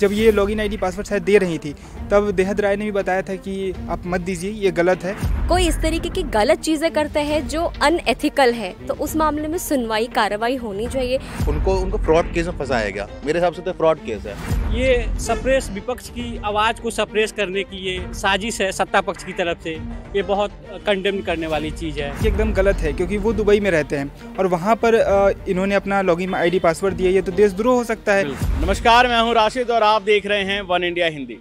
जब ये login ID password शायद दे रही थी तब देहद राय ने भी बताया था कि आप मत दीजिए ये गलत है कोई इस तरीके की गलत चीजें करते हैं जो अनएथिकल है तो उस मामले में सुनवाई कार्रवाई होनी चाहिए उनको उनको फ्रॉड केस में फंसाया गया मेरे हिसाब से तो फ्रॉड केस है ये सप्रेस विपक्ष की आवाज को सप्रेस करने की ये साजिश है सत्ता पक्ष की तरफ से ये बहुत कंडेम करने वाली चीज है ये एकदम गलत है क्योंकि वो दुबई में रहते हैं और वहाँ पर इन्होंने अपना लॉगिन आईडी पासवर्ड दिया ये तो देशद्रोह हो सकता है नमस्कार मैं हूँ राशिद और आप देख रहे हैं वन इंडिया हिंदी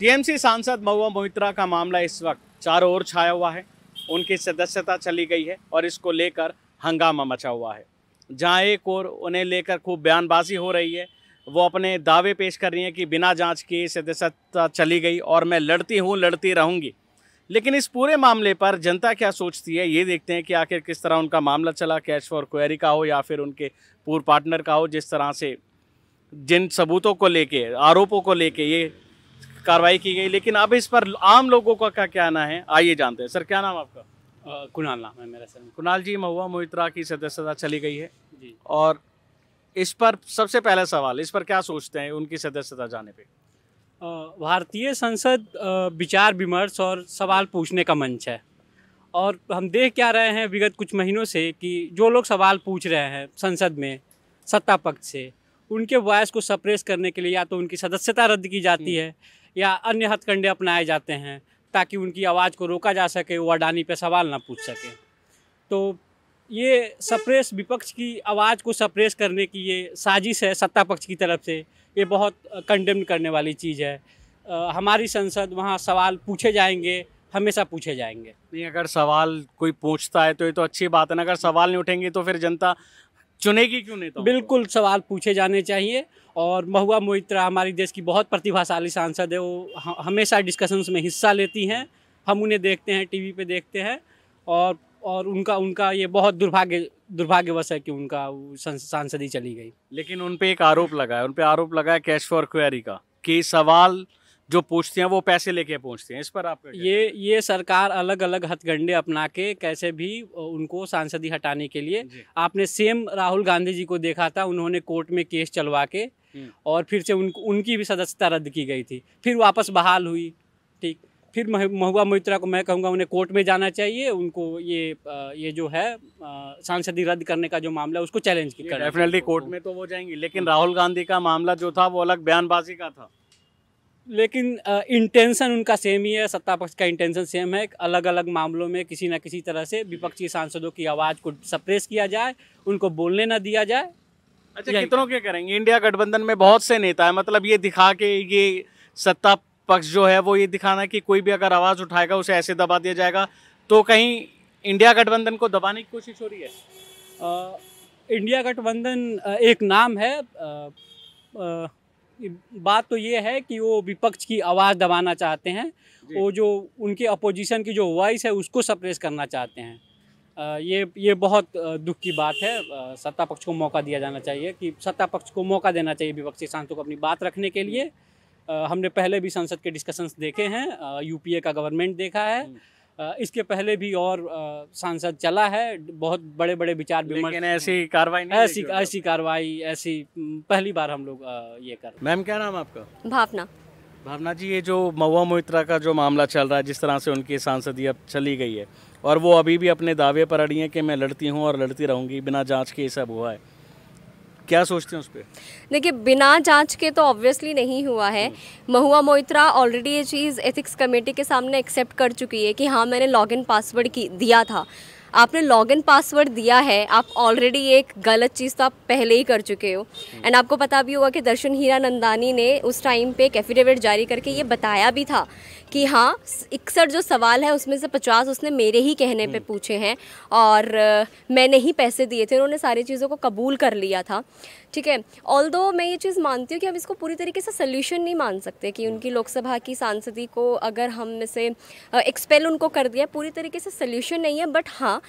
टीएमसी सांसद महुआ मोहित्रा का मामला इस वक्त चारों ओर छाया हुआ है उनकी सदस्यता चली गई है और इसको लेकर हंगामा मचा हुआ है जहाँ एक और उन्हें लेकर खूब बयानबाजी हो रही है वो अपने दावे पेश कर रही हैं कि बिना जांच के सदस्यता चली गई और मैं लड़ती हूँ लड़ती रहूँगी लेकिन इस पूरे मामले पर जनता क्या सोचती है ये देखते हैं कि आखिर किस तरह उनका मामला चला कैश फॉर क्वेरी का हो या फिर उनके पूर्व पार्टनर का हो जिस तरह से जिन सबूतों को लेके आरोपों को लेके ये कार्रवाई की गई लेकिन अब इस पर आम लोगों का क्या कहना है आइए जानते हैं सर क्या नाम आपका कुणाल नाम है मेरा सर कुणाल जी महुआ मोहित्रा की सदस्यता चली गई है जी और इस पर सबसे पहला सवाल इस पर क्या सोचते हैं उनकी सदस्यता जाने पे भारतीय संसद विचार विमर्श और सवाल पूछने का मंच है और हम देख क्या रहे हैं विगत कुछ महीनों से कि जो लोग सवाल पूछ रहे हैं संसद में सत्ता पक्ष से उनके वॉयस को सप्रेस करने के लिए या तो उनकी सदस्यता रद्द की जाती है या अन्य हथकंडे अपनाए जाते हैं ताकि उनकी आवाज़ को रोका जा सके वो अडानी पे सवाल ना पूछ सके तो ये सप्रेस विपक्ष की आवाज़ को सप्रेस करने की ये साजिश है सत्ता पक्ष की तरफ से ये बहुत कंडेम करने वाली चीज़ है आ, हमारी संसद वहाँ सवाल पूछे जाएंगे हमेशा पूछे जाएंगे नहीं अगर सवाल कोई पूछता है तो ये तो अच्छी बात है ना अगर सवाल नहीं उठेंगे तो फिर जनता चुनेगी क्यों नेता तो बिल्कुल सवाल पूछे जाने चाहिए और महुआ मोहित्रा हमारी देश की बहुत प्रतिभाशाली सांसद है वो हमेशा डिस्कशंस में हिस्सा लेती हैं हम उन्हें देखते हैं टीवी पे देखते हैं और और उनका उनका ये बहुत दुर्भाग्य दुर्भाग्यवश है कि उनका सांसद ही चली गई लेकिन उन पर एक आरोप लगा है उन पर आरोप लगा है कैश फॉर क्वेरी का कि सवाल जो पूछते हैं वो पैसे लेके पूछते हैं इस पर आप ये ये सरकार अलग अलग हथगंडे अपना के कैसे भी उनको सांसदी हटाने के लिए आपने सेम राहुल गांधी जी को देखा था उन्होंने कोर्ट में केस चलवा के हम्म। और फिर से उन, उनकी भी सदस्यता रद्द की गई थी फिर वापस बहाल हुई ठीक फिर महुआ मोहित्रा को मैं कहूँगा उन्हें कोर्ट में जाना चाहिए उनको ये ये जो है सांसदी रद्द करने का जो मामला है उसको चैलेंज किया डेफिनेटली कोर्ट में तो वो जाएंगी लेकिन राहुल गांधी का मामला जो था वो अलग बयानबाजी का था लेकिन इंटेंशन उनका सेम ही है सत्ता पक्ष का इंटेंशन सेम है अलग अलग मामलों में किसी न किसी तरह से विपक्षी सांसदों की आवाज़ को सप्रेस किया जाए उनको बोलने ना दिया जाए अच्छा कितनों क्या करेंगे इंडिया गठबंधन में बहुत से नेता है मतलब ये दिखा के ये सत्ता पक्ष जो है वो ये दिखाना कि कोई भी अगर आवाज़ उठाएगा उसे ऐसे दबा दिया जाएगा तो कहीं इंडिया गठबंधन को दबाने की कोशिश हो रही है आ, इंडिया गठबंधन एक नाम है आ, आ, बात तो ये है कि वो विपक्ष की आवाज़ दबाना चाहते हैं वो जो उनके अपोजिशन की जो वॉइस है उसको सप्रेस करना चाहते हैं ये ये बहुत दुख की बात है सत्ता पक्ष को मौका दिया जाना चाहिए कि सत्ता पक्ष को मौका देना चाहिए विपक्षी सांसदों को अपनी बात रखने के लिए हमने पहले भी संसद के डिस्कशंस देखे हैं यूपीए का गवर्नमेंट देखा है हम्म। इसके पहले भी और सांसद चला है बहुत बड़े बड़े विचार विमर्श ऐसी कार्रवाई ऐसी ऐसी कार्रवाई ऐसी पहली बार हम लोग ये कर मैम क्या नाम आपका भावना भावना जी ये जो महुआ मोहित्रा का जो मामला चल रहा है जिस तरह से उनकी सांसदी अब चली गई है और वो अभी भी अपने दावे पर अड़ी हैं कि मैं लड़ती हूँ और लड़ती रहूँगी बिना जाँच के ये सब हुआ है क्या सोचते हैं उस पर देखिए बिना जांच के तो ऑब्वियसली नहीं हुआ है हम्म। महुआ मोइत्रा ऑलरेडी ये चीज़ एथिक्स कमेटी के सामने एक्सेप्ट कर चुकी है कि हाँ मैंने लॉगिन पासवर्ड की दिया था आपने लॉगिन पासवर्ड दिया है आप ऑलरेडी एक गलत चीज़ तो आप पहले ही कर चुके हो एंड आपको पता भी होगा कि दर्शन हीरा नंदानी ने उस टाइम पे एक एफिडेविट जारी करके ये बताया भी था कि हाँ इकसठ जो सवाल है उसमें से पचास उसने मेरे ही कहने पे हम्म। पूछे हैं और मैंने ही पैसे दिए थे उन्होंने सारी चीज़ों को कबूल कर लिया था ठीक है ऑल मैं ये चीज़ मानती हूँ कि हम इसको पूरी तरीके से सल्यूशन नहीं मान सकते कि उनकी हम्म। लोकसभा की सांसदी को अगर हम में से एक्सपेल उनको कर दिया पूरी तरीके से सल्यूशन नहीं है बट हाँ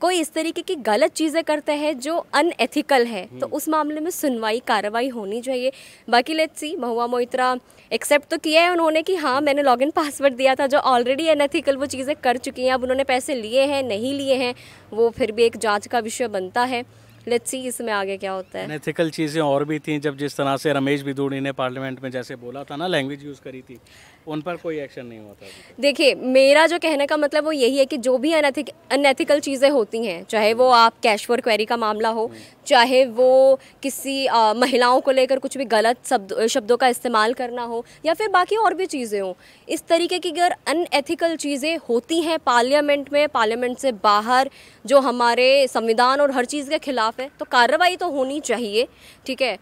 कोई इस तरीके की गलत चीज़ें करते हैं जो अनएथिकल है तो हम्म। उस मामले में सुनवाई कार्रवाई होनी चाहिए बाकी let's see Mahua Moitra accept तो किया है उन्होंने कि हाँ मैंने लॉगिन पासवर्ड दिया था जो ऑलरेडी अनएथिकल वो चीज़ें कर चुकी हैं अब उन्होंने पैसे लिए हैं नहीं लिए हैं वो फिर भी एक जाँच का विषय बनता है लेट्स सी इसमें आगे क्या होता है एथिकल चीज़ें और भी थी जब जिस तरह से रमेश बिदूड़ी ने पार्लियामेंट में जैसे बोला था ना लैंग्वेज यूज़ करी थी उन पर कोई एक्शन नहीं हुआ था देखिए मेरा जो कहने का मतलब वो यही है कि जो भी अनथिक अनएथिकल चीज़ें होती हैं चाहे वो आप कैश फॉर क्वेरी का मामला हो हम्म। चाहे वो किसी आ, महिलाओं को लेकर कुछ भी गलत शब्द शब्दों का इस्तेमाल करना हो या फिर बाकी और भी चीज़ें हों इस तरीके की अगर अनएथिकल चीज़ें होती हैं पार्लियामेंट में पार्लियामेंट से बाहर जो हमारे संविधान और हर चीज़ के खिलाफ पे तो कार्रवाई तो होनी चाहिए ठीक है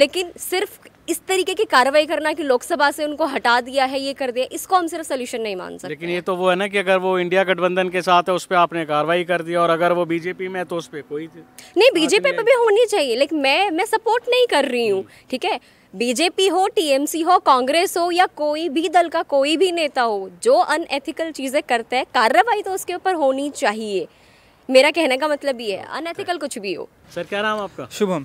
लेकिन सिर्फ इस तरीके की कार्रवाई करना कि लोकसभा से उनको हटा दिया है ये कर दिया इसको हम सिर्फ सोल्यूशन नहीं मान सकते लेकिन ये तो वो है ना कि अगर वो इंडिया गठबंधन के साथ है उस पर आपने कार्रवाई कर दी और अगर वो बीजेपी में है तो उस पर कोई नहीं बीजेपी पे भी होनी चाहिए लेकिन मैं मैं सपोर्ट नहीं कर रही हूँ हम्म। ठीक है बीजेपी हो टीएमसी हो कांग्रेस हो या कोई भी दल का कोई भी नेता हो जो अनएथिकल चीज़ें करता है कार्रवाई तो उसके ऊपर होनी चाहिए मेरा कहने का मतलब ये है अनएथिकल कुछ भी हो सर क्या नाम आपका शुभम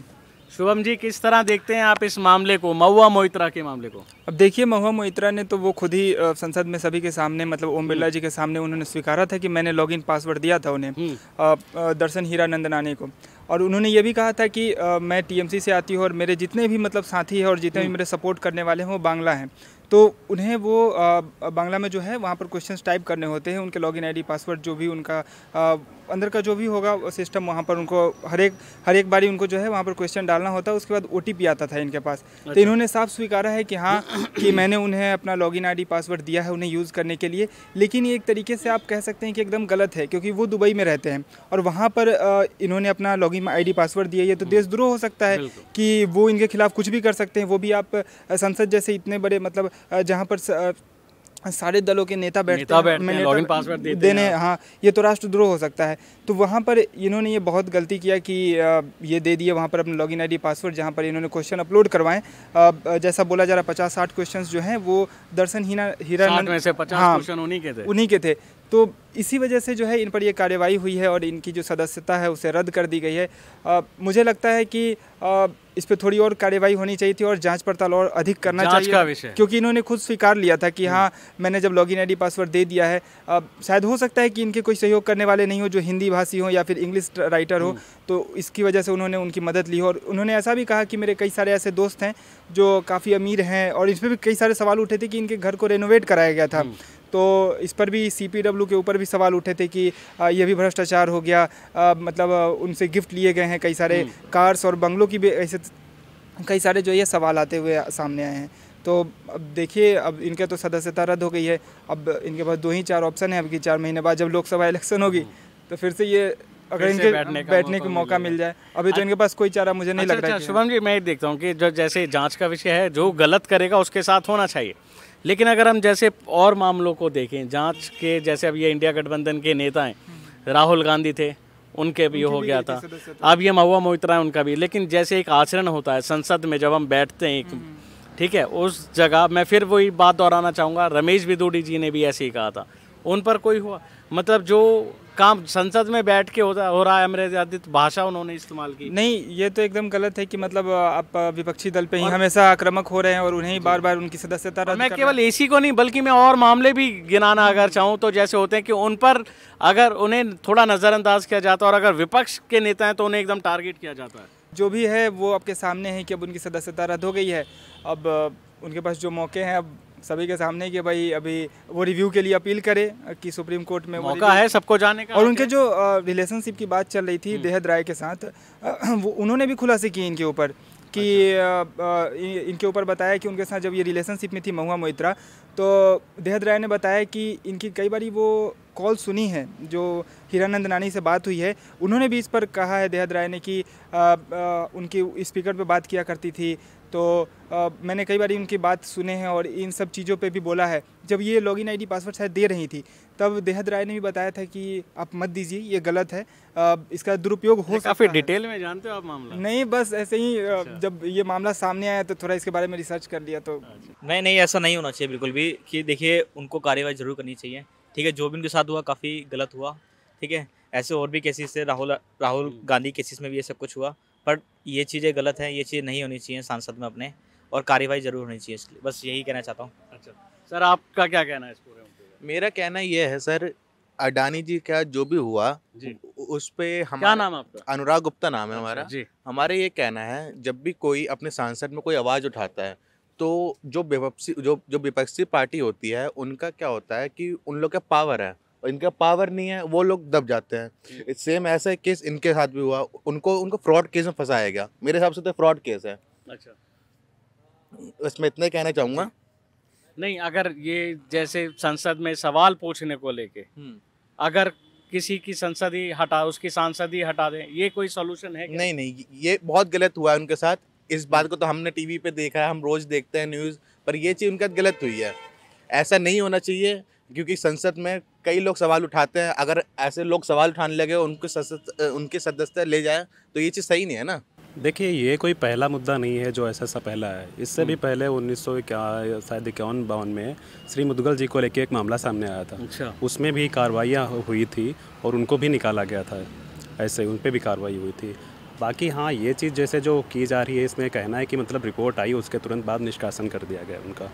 शुभम जी किस तरह देखते हैं आप इस मामले को महुआ मोहित्रा के मामले को अब देखिए महुआ मोहित्रा ने तो वो खुद ही संसद में सभी के सामने मतलब ओम बिरला जी के सामने उन्होंने स्वीकारा था कि मैंने लॉगिन पासवर्ड दिया था उन्हें हम्म। दर्शन हीरा नानी को और उन्होंने ये भी कहा था कि आ, मैं टीएमसी से आती हूँ और मेरे जितने भी मतलब साथी हैं और जितने भी हम्म। मेरे सपोर्ट करने वाले हैं वो बांग्ला हैं तो उन्हें वो आ, बांग्ला में जो है वहाँ पर क्वेश्चंस टाइप करने होते हैं उनके लॉगिन आईडी पासवर्ड जो भी उनका आ, अंदर का जो भी होगा सिस्टम वहाँ पर उनको हर एक हर एक बारी उनको जो है वहाँ पर क्वेश्चन डालना होता है उसके बाद ओ आता था इनके पास तो अच्छा। तो इन्होंने साफ स्वीकारा है कि हाँ कि मैंने उन्हें अपना लॉगिन इन पासवर्ड दिया है उन्हें यूज़ करने के लिए लेकिन ये एक तरीके से आप कह सकते हैं कि एकदम गलत है क्योंकि वो दुबई में रहते हैं और वहाँ पर इन्होंने अपना लॉगिन इन पासवर्ड दिया ये तो हम्म। देशद्रोह हो सकता है कि वो इनके खिलाफ कुछ भी कर सकते हैं वो भी आप संसद जैसे इतने बड़े मतलब जहाँ पर सारे दलों के नेता बैठते हैं, हैं लॉगिन पासवर्ड देने हाँ ये तो राष्ट्रद्रोह हो सकता है तो वहाँ पर इन्होंने ये बहुत गलती किया कि ये दे दिए वहाँ पर अपने लॉगिन आईडी पासवर्ड जहाँ पर इन्होंने क्वेश्चन अपलोड करवाएं जैसा बोला जा रहा है पचास साठ क्वेश्चन जो हैं वो दर्शन हीरा हीरा हाँ, के उन्हीं के थे तो इसी वजह से जो है इन पर यह कार्रवाई हुई है और इनकी जो सदस्यता है उसे रद्द कर दी गई है आ, मुझे लगता है कि आ, इस पर थोड़ी और कार्रवाई होनी चाहिए थी और जांच पड़ताल और अधिक करना चाहिए क्योंकि इन्होंने खुद स्वीकार लिया था कि हम्म। हाँ मैंने जब लॉगिन आईडी पासवर्ड दे दिया है अब शायद हो सकता है कि इनके कोई सहयोग करने वाले नहीं हो जो हिंदी भाषी हो या फिर इंग्लिश राइटर हो तो इसकी वजह से उन्होंने उनकी मदद ली और उन्होंने ऐसा भी कहा कि मेरे कई सारे ऐसे दोस्त हैं जो काफ़ी अमीर हैं और इस पर भी कई सारे सवाल उठे थे कि इनके घर को रेनोवेट कराया गया था हम्म। तो इस पर भी सी के ऊपर भी सवाल उठे थे कि यह भी भ्रष्टाचार हो गया मतलब उनसे गिफ्ट लिए गए हैं कई सारे हम्म। कार्स और बंगलों की भी ऐसे कई सारे जो ये सवाल आते हुए सामने आए हैं तो अब देखिए अब इनके तो सदस्यता रद्द हो गई है अब इनके पास दो ही चार ऑप्शन है अब कि चार महीने बाद जब लोकसभा इलेक्शन होगी हम्म। तो फिर से ये अगर इनके बैठने का बैठने का मौका मिल जाए अभी तो इनके पास कोई चारा मुझे नहीं अच्छा, लग रहा है अच्छा, शुभम जी मैं देखता हूँ कि जो जैसे जांच का विषय है जो गलत करेगा उसके साथ होना चाहिए लेकिन अगर हम जैसे और मामलों को देखें जांच के जैसे अब ये इंडिया गठबंधन के नेता हैं राहुल गांधी थे उनके भी हो गया था अब ये महुआ मोहित्रा है उनका भी लेकिन जैसे एक आचरण होता है संसद में जब हम बैठते हैं एक ठीक है उस जगह मैं फिर वही बात दोहराना चाहूँगा रमेश बिदूडी जी ने भी ऐसे ही कहा था उन पर कोई हुआ मतलब जो काम संसद में बैठ के होता हो रहा है मेरे आदित्य भाषा उन्होंने इस्तेमाल की नहीं ये तो एकदम गलत है कि मतलब आप विपक्षी दल पे ही हमेशा आक्रामक हो रहे हैं और उन्हें बार बार उनकी सदस्यता रद्द मैं केवल इसी को नहीं बल्कि मैं और मामले भी गिनाना हम्म। अगर चाहूँ तो जैसे होते हैं कि उन पर अगर उन्हें थोड़ा नज़रअंदाज किया जाता है और अगर विपक्ष के नेता हैं तो उन्हें एकदम टारगेट किया जाता है जो भी है वो आपके सामने है कि अब उनकी सदस्यता रद्द हो गई है अब उनके पास जो मौके हैं अब सभी के सामने कि भाई अभी वो रिव्यू के लिए अपील करे कि सुप्रीम कोर्ट में मौका है सबको जाने का और उनके जो रिलेशनशिप की बात चल रही थी हम्म। देहद राय के साथ वो उन्होंने भी खुलासे किए इनके ऊपर कि अच्छा। इनके ऊपर बताया कि उनके साथ जब ये रिलेशनशिप में थी महुआ मोहित्रा तो देहद राय ने बताया कि इनकी कई बारी वो कॉल सुनी है जो हीरानंद नानी से बात हुई है उन्होंने भी इस पर कहा है देहद राय ने कि आ, आ, उनकी स्पीकर पे बात किया करती थी तो आ, मैंने कई बार उनकी बात सुने हैं और इन सब चीज़ों पे भी बोला है जब ये लॉगिन आईडी पासवर्ड शायद दे रही थी तब देहद राय ने भी बताया था कि आप मत दीजिए ये गलत है आ, इसका दुरुपयोग हो काफ़ी डिटेल में जानते हो आप मामला नहीं बस ऐसे ही अच्छा। जब ये मामला सामने आया तो थोड़ा इसके बारे में रिसर्च कर लिया तो अच्छा। नहीं नहीं ऐसा नहीं होना चाहिए बिल्कुल भी कि देखिए उनको कार्यवाही जरूर करनी चाहिए ठीक है जो भी उनके साथ हुआ काफ़ी गलत हुआ ठीक है ऐसे और भी केसेस थे राहुल राहुल गांधी केसेस में भी ये सब कुछ हुआ बट ये चीज़ें गलत हैं ये चीज़ें नहीं होनी चाहिए सांसद में अपने और कार्यवाही जरूर होनी चाहिए इसलिए बस यही कहना चाहता हूँ अच्छा सर आपका क्या कहना है इस पूरे मेरा कहना यह है सर अडानी जी का जो भी हुआ जी। उस पर हम क्या नाम आपका अनुराग गुप्ता नाम है अच्छा, हमारा जी हमारे ये कहना है जब भी कोई अपने सांसद में कोई आवाज़ उठाता है तो जो विपक्षी जो जो विपक्षी पार्टी होती है उनका क्या होता है कि उन लोग का पावर है इनका पावर नहीं है वो लोग दब जाते हैं सेम ऐसा केस इनके साथ भी हुआ उनको उनको फ्रॉड केस में फंसाया गया मेरे हिसाब से तो फ्रॉड केस है अच्छा इसमें इतने कहना चाहूँगा नहीं अगर ये जैसे संसद में सवाल पूछने को लेके हम्म। अगर किसी की संसद ही हटा उसकी सांसद ही हटा दें ये कोई सोल्यूशन है क्या? नहीं नहीं ये बहुत गलत हुआ है उनके साथ इस बात को तो हमने टीवी पे देखा है हम रोज देखते हैं न्यूज़ पर ये चीज़ उनके साथ गलत हुई है ऐसा नहीं होना चाहिए क्योंकि संसद में कई लोग सवाल उठाते हैं अगर ऐसे लोग सवाल उठाने लगे उनके सदस्य उनके सदस्यता ले जाए तो ये चीज़ सही नहीं है ना देखिए ये कोई पहला मुद्दा नहीं है जो ऐसा सा पहला है इससे भी हम्म। पहले उन्नीस सौ शायद इक्यावन बावन में श्री मुदगल जी को लेकर एक मामला सामने आया था अच्छा। उसमें भी कार्रवाइयाँ हुई थी और उनको भी निकाला गया था ऐसे उन पर भी कार्रवाई हुई थी बाकी हाँ ये चीज़ जैसे जो की जा रही है इसमें कहना है कि मतलब रिपोर्ट आई उसके तुरंत बाद निष्कासन कर दिया गया उनका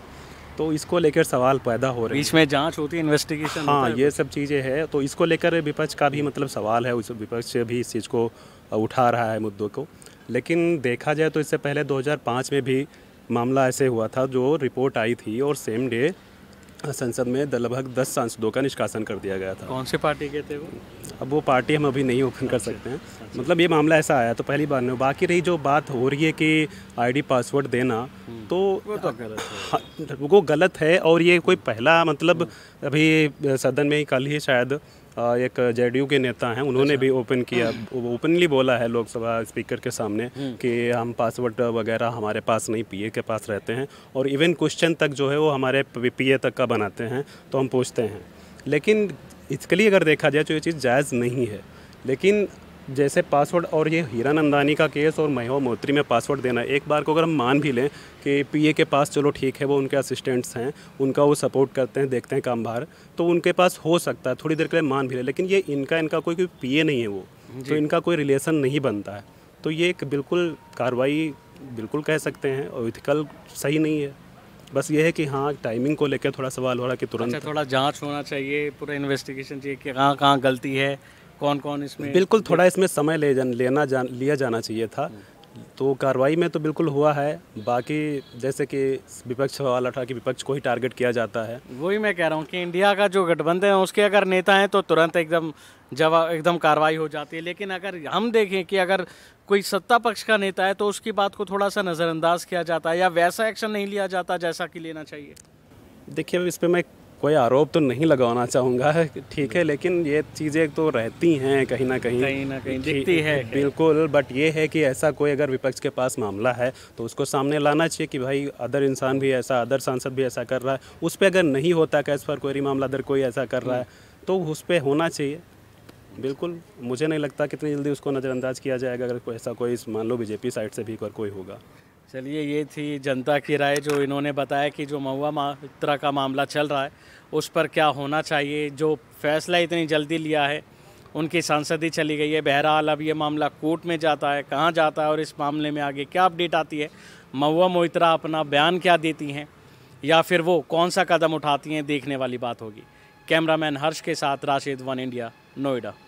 तो इसको लेकर सवाल पैदा हो रहे हैं बीच में जांच होती है इन्वेस्टिगेशन हाँ ये सब चीज़ें हैं तो इसको लेकर विपक्ष का भी मतलब सवाल है उस विपक्ष भी इस चीज़ को उठा रहा है मुद्दों को लेकिन देखा जाए तो इससे पहले 2005 में भी मामला ऐसे हुआ था जो रिपोर्ट आई थी और सेम डे संसद में लगभग दस सांसदों का निष्कासन कर दिया गया था कौन सी पार्टी के थे वो अब वो पार्टी हम अभी नहीं ओपन कर सकते हैं मतलब ये मामला ऐसा आया तो पहली बार नहीं बाकी रही जो बात हो रही है कि आईडी पासवर्ड देना हम्म। तो वो तो गलत है हाँ, वो गलत है और ये कोई पहला मतलब अभी सदन में ही कल ही शायद एक जेडीयू के नेता हैं उन्होंने अच्छा। भी ओपन किया ओपनली बोला है लोकसभा स्पीकर के सामने हम्म। कि हम पासवर्ड वगैरह हमारे पास नहीं पीए के पास रहते हैं और इवन क्वेश्चन तक जो है वो हमारे पीए तक का बनाते हैं तो हम पूछते हैं लेकिन इसके लिए अगर देखा जाए तो ये चीज़ जायज़ नहीं है लेकिन जैसे पासवर्ड और ये हीरा नंदानी का केस और महिवा मोत्री में पासवर्ड देना एक बार को अगर हम मान भी लें कि पीए के पास चलो ठीक है वो उनके असिस्टेंट्स हैं उनका वो सपोर्ट करते हैं देखते हैं काम बाहर तो उनके पास हो सकता है थोड़ी देर के लिए मान भी लें लेकिन ये इनका इनका कोई कोई पी नहीं है वो तो इनका कोई रिलेशन नहीं बनता है तो ये एक बिल्कुल कार्रवाई बिल्कुल कह सकते हैं और इथिकल सही नहीं है बस ये है कि हाँ टाइमिंग को लेकर थोड़ा सवाल हो रहा है कि तुरंत अच्छा, थोड़ा जांच होना चाहिए पूरा इन्वेस्टिगेशन चाहिए कि कहाँ कहाँ गलती है कौन कौन इसमें बिल्कुल थोड़ा इसमें समय ले जान लेना जान लिया जाना चाहिए था तो कार्रवाई में तो बिल्कुल हुआ है बाकी जैसे कि विपक्ष वाला था कि विपक्ष को ही टारगेट किया जाता है वही मैं कह रहा हूँ कि इंडिया का जो गठबंधन है उसके अगर नेता हैं तो तुरंत एकदम जवाब एकदम कार्रवाई हो जाती है लेकिन अगर हम देखें कि अगर कोई सत्ता पक्ष का नेता है तो उसकी बात को थोड़ा सा नज़रअंदाज किया जाता है या वैसा एक्शन नहीं लिया जाता जैसा कि लेना चाहिए देखिए इस पर मैं कोई आरोप तो नहीं लगाना चाहूँगा ठीक है लेकिन ये चीज़ें तो रहती हैं कहीं ना कहीं कहीं ना कहीं दिखती है बिल्कुल बट ये है कि ऐसा कोई अगर विपक्ष के पास मामला है तो उसको सामने लाना चाहिए कि भाई अदर इंसान भी ऐसा अदर सांसद भी ऐसा कर रहा है उस पर अगर नहीं होता कैस पर कोई मामला अदर कोई ऐसा कर रहा है तो उस पर होना चाहिए बिल्कुल मुझे नहीं लगता कितनी जल्दी उसको नज़रअंदाज किया जाएगा अगर कोई ऐसा कोई मान लो बीजेपी साइड से भी कोई होगा चलिए ये थी जनता की राय जो इन्होंने बताया कि जो महुआ मात्रा का मामला चल रहा है उस पर क्या होना चाहिए जो फैसला इतनी जल्दी लिया है उनकी सांसद ही चली गई है बहरहाल अब ये मामला कोर्ट में जाता है कहाँ जाता है और इस मामले में आगे क्या अपडेट आती है महुआ मोहित्रा अपना बयान क्या देती हैं या फिर वो कौन सा कदम उठाती हैं देखने वाली बात होगी कैमरामैन हर्ष के साथ राशिद वन इंडिया नोएडा